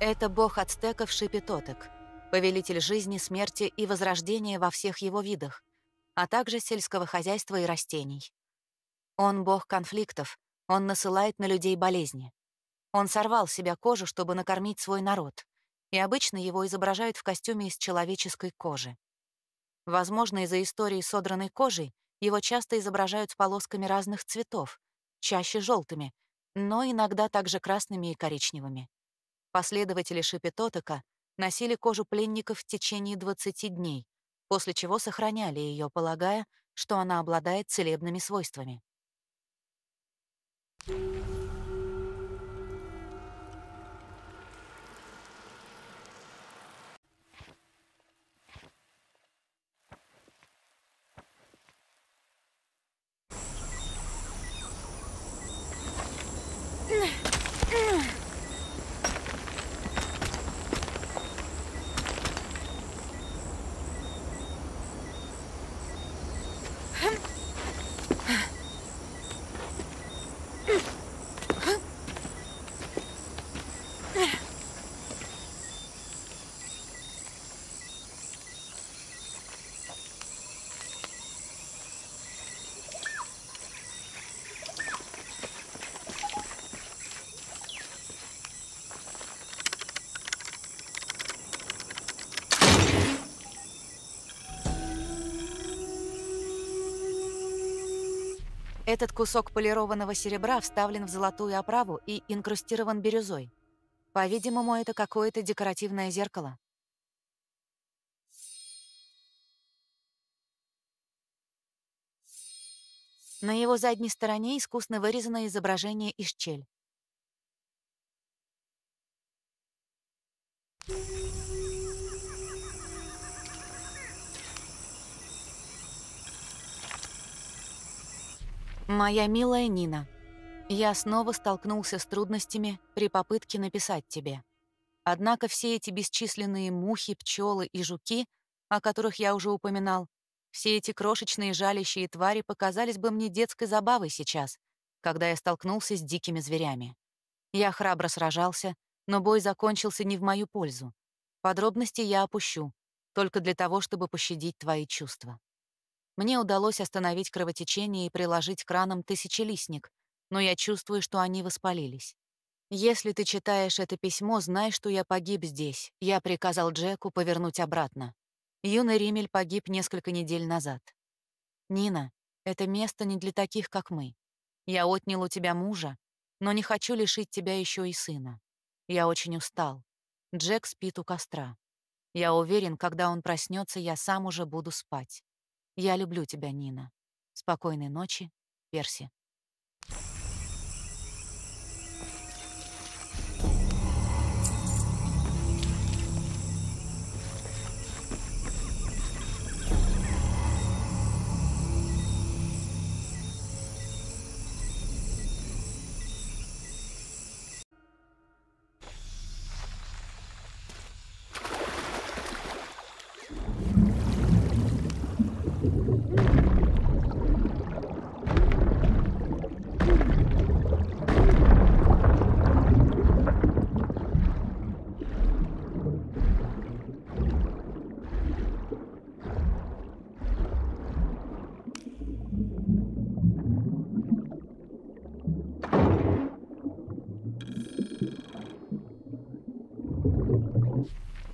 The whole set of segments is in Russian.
Это бог ацтеков Шипитотек, повелитель жизни, смерти и возрождения во всех его видах, а также сельского хозяйства и растений. Он бог конфликтов, он насылает на людей болезни. Он сорвал с себя кожу, чтобы накормить свой народ, и обычно его изображают в костюме из человеческой кожи. Возможно, из-за истории содранной кожей его часто изображают с полосками разных цветов, чаще желтыми, но иногда также красными и коричневыми. Последователи Шипитотока носили кожу пленников в течение 20 дней, после чего сохраняли ее, полагая, что она обладает целебными свойствами. Thank you. Этот кусок полированного серебра вставлен в золотую оправу и инкрустирован бирюзой. По-видимому, это какое-то декоративное зеркало. На его задней стороне искусно вырезано изображение из чель. Моя милая Нина, я снова столкнулся с трудностями при попытке написать тебе. Однако все эти бесчисленные мухи, пчелы и жуки, о которых я уже упоминал, все эти крошечные жалящие твари показались бы мне детской забавой сейчас, когда я столкнулся с дикими зверями. Я храбро сражался, но бой закончился не в мою пользу. Подробности я опущу, только для того, чтобы пощадить твои чувства. Мне удалось остановить кровотечение и приложить краном тысячелистник, но я чувствую, что они воспалились. «Если ты читаешь это письмо, знай, что я погиб здесь. Я приказал Джеку повернуть обратно. Юный Римель погиб несколько недель назад. Нина, это место не для таких, как мы. Я отнял у тебя мужа, но не хочу лишить тебя еще и сына. Я очень устал. Джек спит у костра. Я уверен, когда он проснется, я сам уже буду спать. Я люблю тебя, Нина. Спокойной ночи, Перси.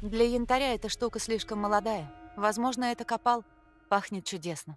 Для янтаря эта штука слишком молодая. Возможно, это копал. Пахнет чудесно.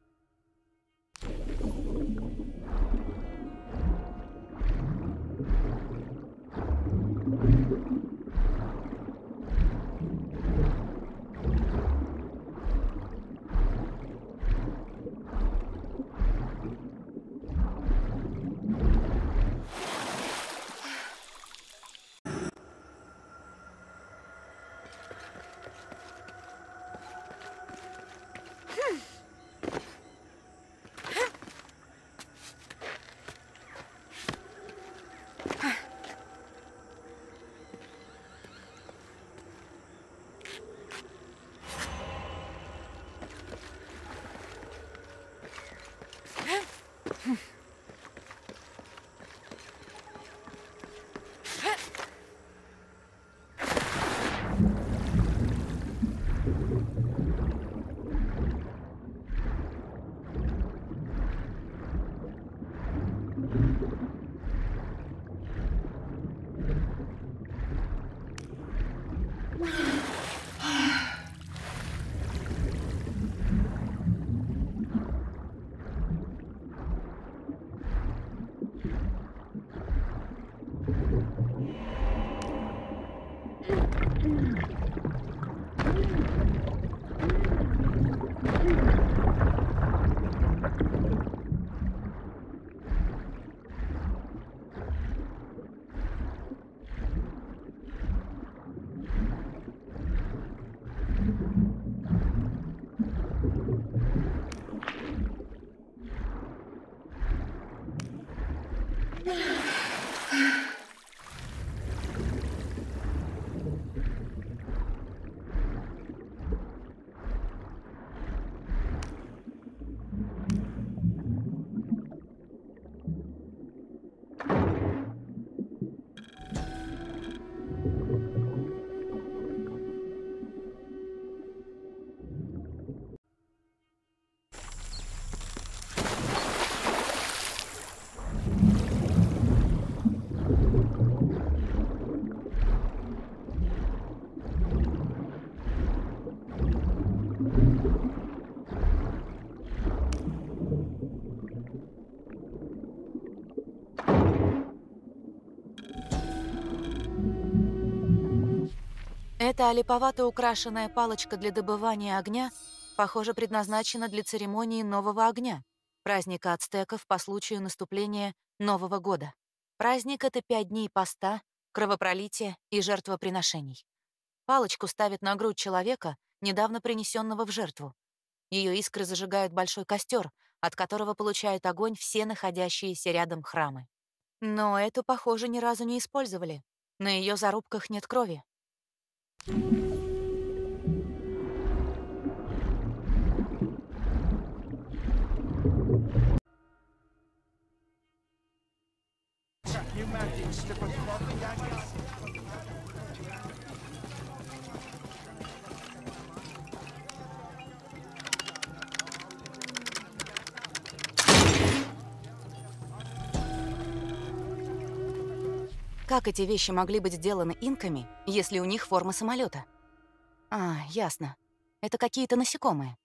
Эта олиповато украшенная палочка для добывания огня, похоже, предназначена для церемонии нового огня, праздника ацтеков по случаю наступления Нового года. Праздник — это пять дней поста, кровопролития и жертвоприношений. Палочку ставят на грудь человека, недавно принесенного в жертву. Ее искры зажигают большой костер, от которого получают огонь все находящиеся рядом храмы. Но эту, похоже, ни разу не использовали. На ее зарубках нет крови, You magic slip of Как эти вещи могли быть сделаны инками, если у них форма самолета? А, ясно. Это какие-то насекомые.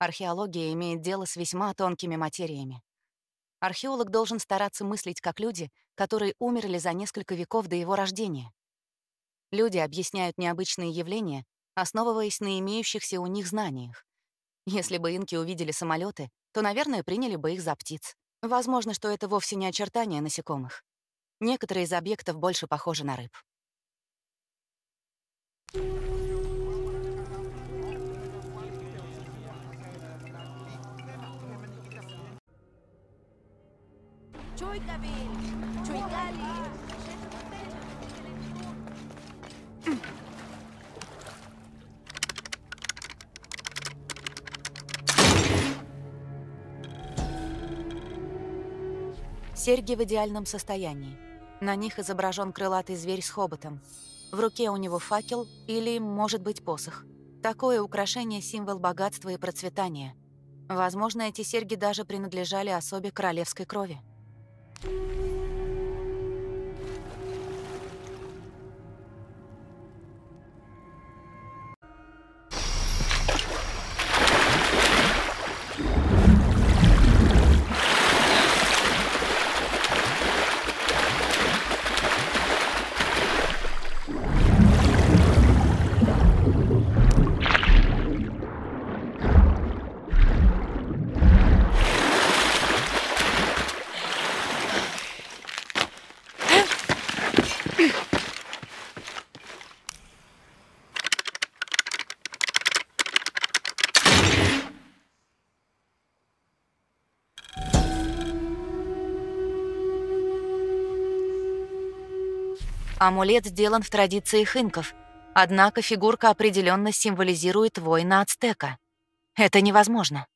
Археология имеет дело с весьма тонкими материями. Археолог должен стараться мыслить как люди, которые умерли за несколько веков до его рождения. Люди объясняют необычные явления, основываясь на имеющихся у них знаниях. Если бы инки увидели самолеты, то, наверное, приняли бы их за птиц. Возможно, что это вовсе не очертания насекомых. Некоторые из объектов больше похожи на рыб. Серьги в идеальном состоянии. На них изображен крылатый зверь с хоботом. В руке у него факел или, может быть, посох. Такое украшение – символ богатства и процветания. Возможно, эти серьги даже принадлежали особе королевской крови. Thank you. амулет сделан в традициях инков, однако фигурка определенно символизирует воина-ацтека. Это невозможно.